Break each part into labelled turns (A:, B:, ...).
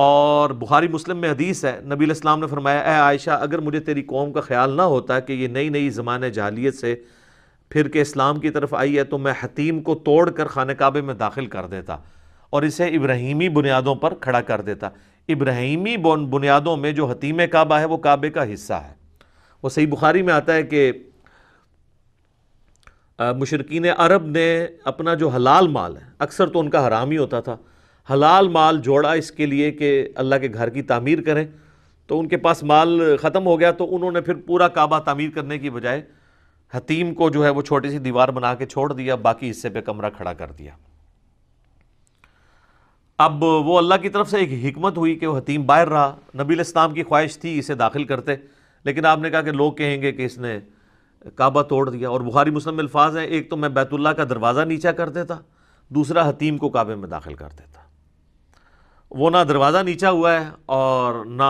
A: और बुहारी मुस्लिम में हदीस है नबी इस्लाम ने फरमाया ए आयशा अगर मुझे तेरी कौम का ख्याल ना होता कि ये नई नई ज़मान जहलीत से फिर के इस्लाम की तरफ आई है तो मैं हतीम को तोड़ कर खान काबे में दाखिल कर देता और इसे इब्राहिमी बुनियादों पर खड़ा कर देता इब्राहिमी बुनियादों में जो हतीम काबा है वो काबे का हिस्सा है वो सही बुखारी में आता है कि मुशरकिन अरब ने अपना जो हलाल माल है अक्सर तो उनका हराम ही होता था हलाल माल जोड़ा इसके लिए कि अल्लाह के घर की तामीर करें तो उनके पास माल ख़त्म हो गया तो उन्होंने फिर पूरा काबा तामीर करने की बजाय हतीम को जो है वो छोटी सी दीवार बना के छोड़ दिया बाकी हिस्से पे कमरा खड़ा कर दिया अब वो अल्लाह की तरफ से एक हमत हुई कि वो हतीम बाहर रहा नबी इस्लाम की ख्वाहिश थी इसे दाखिल करते लेकिन आपने कहा कि लोग कहेंगे कि इसने काबा तोड़ दिया और बुखारी मुस्लिम अल्फाज हैं एक तो मैं बैतुल्ला का दरवाज़ा नीचा कर देता दूसरा हतीम को काबे में दाखिल कर देता वो ना दरवाज़ा नीचा हुआ है और ना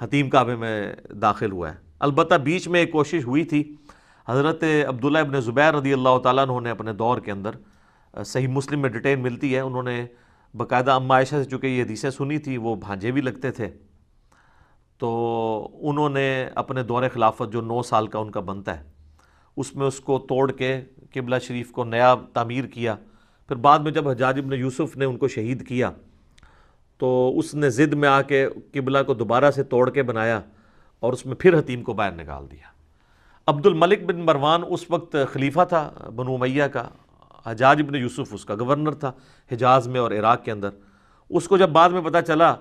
A: हतीम काबे में दाखिल हुआ है अलबत् बीच में एक कोशिश हुई थी हज़रत अब्दुल्ला इबन ज़ुबैर रदी अल्लाह तु ने अपने दौर के अंदर सही मुस्लिम में डिटेन मिलती है उन्होंने बाकायदा अम्मा आयशा से चूँकि ये हदीसें सुनी थी वो भांजे भी लगते थे तो उन्होंने अपने दौर खिलाफत जो नौ साल का उनका बनता है उसमें उसको तोड़ के किबला शरीफ को नया तामीर किया फिर बाद में जब हजाज इबन यूसुफ़ ने उनको शहीद किया तो उसने ज़िद में आके किबला को दोबारा से तोड़ के बनाया और उसमें फिर हतीम को बाहर निकाल दिया अब्दुल मलिक बिन मरवान उस वक्त खलीफा था बनोमैया मैया का हजाज बिन यूसुफ उसका गवर्नर था हिजाज में और इराक़ के अंदर उसको जब बाद में पता चला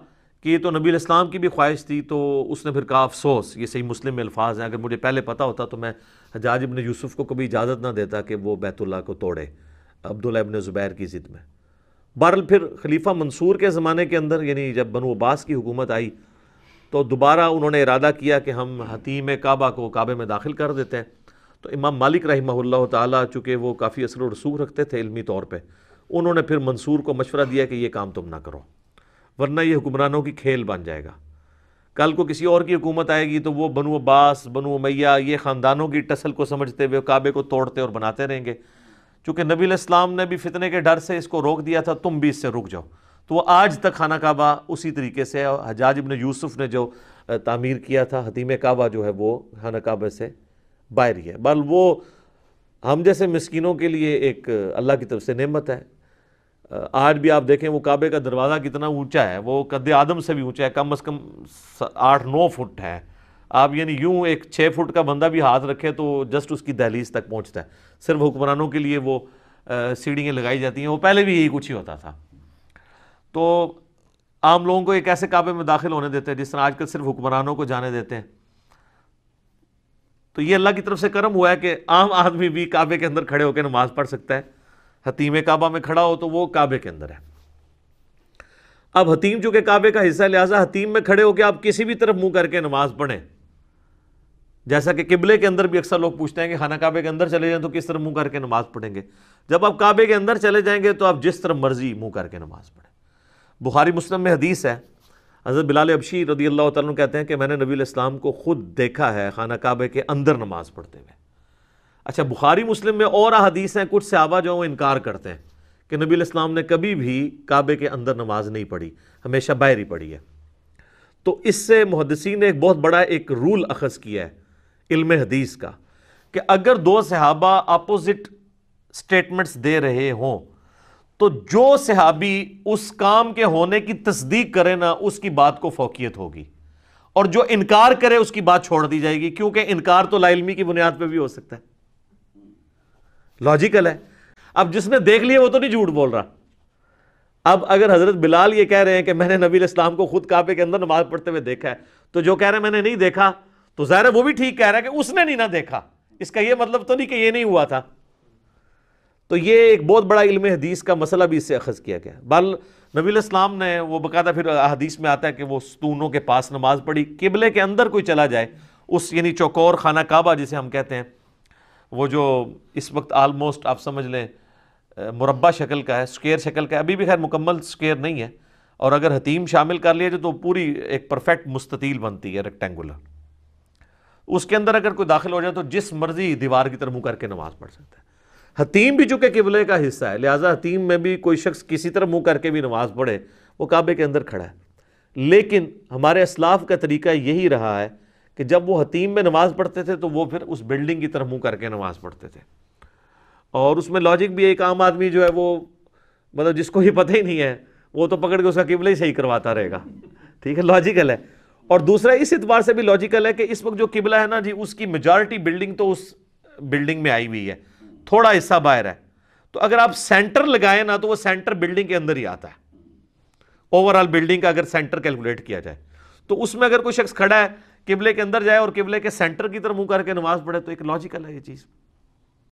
A: कि ये तो नबी इस्लाम की भी ख्वाहिश थी तो उसने फिर कहा अफसोस ये सही मुस्लिम अल्फाज हैं अगर मुझे पहले पता होता तो मैं हजाज इबन यूसुफ़ को कभी इजाज़त ना देता कि वो बैतुल्ला को तोड़े अब्दुल्ला इबन ज़ुबैर की ज़िद में बहरल फिर खलीफा मंसूर के ज़माने के अंदर यानी जब बनु अब्बास की हुकूमत आई तो दोबारा उन्होंने इरादा किया कि हम हतीम काबा को काबे में दाखिल कर देते हैं तो इमाम मालिक रही ताला चूँकि वो काफ़ी असर और रसूख रखते थे इलमी तौर पर उन्होंने फिर मंसूर को मशवरा दिया कि ये काम तुम ना करो वरना ये हुक्मरानों की खेल बन जाएगा कल को किसी और की हुकूमत आएगी तो वो बनु अब्बास बनु मैया ये ख़ानदानों की टसल को समझते हुए काबे को तोड़ते और बनाते रहेंगे चूँकि नबी इस्लाम ने भी फितने के डर से इसको रोक दिया था तुम भी इससे रुक जाओ तो वो आज तक खाना काबा उसी तरीके से हजाज इबन यूसुफ ने जो तामीर किया था हतीम काबा जो है वो खाना काबा से बाहर ही है बल वो हम जैसे मस्किनों के लिए एक अल्लाह की तरफ से नमत है आज भी आप देखें वो काबे का दरवाज़ा कितना ऊंचा है वो कद आदम से भी ऊंचा है कम अज़ कम आठ नौ फुट है आप यानी यूं एक छः फुट का बंदा भी हाथ रखे तो जस्ट उसकी दहलीज तक पहुंचता है सिर्फ हुक्मरानों के लिए वो सीढ़ियाँ लगाई जाती हैं वो पहले भी यही कुछ ही होता था तो आम लोगों को एक ऐसे काबे में दाखिल होने देते हैं जिस तरह आजकल सिर्फ हुक्मरानों को जाने देते हैं तो ये अल्लाह की तरफ से करम हुआ है कि आम आदमी भी काबे के अंदर खड़े होकर नमाज पढ़ सकता है हतीम काबा में खड़ा हो तो वो काबे के अंदर है अब हतीम चूँकि काबे का हिस्सा लिहाजा हतीम में खड़े होकर आप किसी भी तरफ मुंह करके नमाज पढ़ें जैसा कि किबले के अंदर भी अक्सर लोग पूछते हैं कि खाना काबे के अंदर चले जाएं तो किस तरह मुंह करके नमाज पढ़ेंगे जब आप काबे के अंदर चले जाएंगे तो आप जिस तरह मर्जी मुंह करके नमाज पढ़ें बुखारी मुस्लिम में हदीस है हज़रत बिलाल अबशी रदी अल्लाह तु कहते हैं कि मैंने नबी इस्लाम को ख़ुद देखा है खाना काबे के अंदर नमाज पढ़ते हुए अच्छा बुखारी मुस्लिम में और अदीस हैं कुछ सहाबा जो वो इनकार करते हैं कि नबी इस्लाम ने कभी भी काबे के अंदर नमाज नहीं पढ़ी हमेशा बाहर ही पढ़ी है तो इससे मुहदसिन ने एक बहुत बड़ा एक रूल अखज़ किया है इल्म हदीस का कि अगर दो सहाबा अपोजिट स्टेटमेंट्स दे रहे हों तो जो सहाबी उस काम के होने की तस्दीक करे ना उसकी बात को फोकियत होगी और जो इनकार करे उसकी बात छोड़ दी जाएगी क्योंकि इनकार तो लाइलमी की बुनियाद पर भी हो सकता है लॉजिकल है अब जिसने देख लिया वो तो नहीं झूठ बोल रहा अब अगर हजरत बिलाल ये कह रहे हैं कि मैंने नबी इस्लाम को खुद काबे के अंदर नमाज पढ़ते हुए देखा है तो जो कह रहे हैं मैंने नहीं देखा तो ज़ाहिर वो भी ठीक कह रहा है कि उसने नहीं ना देखा इसका ये मतलब तो नहीं कि ये नहीं हुआ था तो ये एक बहुत बड़ा इल्म हदीस का मसला भी इससे अखज़ किया गया बाल नबी इस्लाम ने वो बकायदा फिर हदीस में आता है कि वो स्तूनों के पास नमाज पढ़ी किबले के अंदर कोई चला जाए उस यानी चौकोर खाना काबा जिसे हम कहते हैं वो जो इस वक्त आलमोस्ट आप समझ लें मुरबा शक्ल का है स्केयर शक्ल का है अभी भी खैर मुकम्मल स्केयर नहीं है और अगर हतीम शामिल कर लिया जाए तो पूरी एक परफेक्ट मुस्ततील बनती है रेक्टेंगुलर उसके अंदर अगर कोई दाखिल हो जाए तो जिस मर्जी दीवार की तरफ मुँह करके नमाज पढ़ सकता है हतीम भी चूँकि किबले का हिस्सा है लिहाजा हतीम में भी कोई शख्स किसी तरह मुँह करके भी नमाज पढ़े वो काबे के अंदर खड़ा है लेकिन हमारे असलाफ का तरीका यही रहा है कि जब वो हतीम में नमाज पढ़ते थे तो वो फिर उस बिल्डिंग की तरफ मुँह करके नमाज पढ़ते थे और उसमें लॉजिक भी एक आम आदमी जो है वो मतलब जिसको ये पता ही नहीं है वो तो पकड़ के उसका किबला ही सही करवाता रहेगा ठीक है लॉजिकल है और दूसरा इस इतवार से भी लॉजिकल है कि इस वक्त जो किबला है ना जी उसकी मेजॉरिटी बिल्डिंग तो उस बिल्डिंग में आई हुई है थोड़ा हिस्सा बाहर है तो अगर आप सेंटर लगाए ना तो वो सेंटर बिल्डिंग के अंदर ही आता है ओवरऑल बिल्डिंग का अगर सेंटर कैलकुलेट किया जाए तो उसमें अगर कोई शख्स खड़ा है किबले के अंदर जाए और किबले के सेंटर की तरफ मुंह करके नमाज पढ़े तो एक लॉजिकल है ये चीज़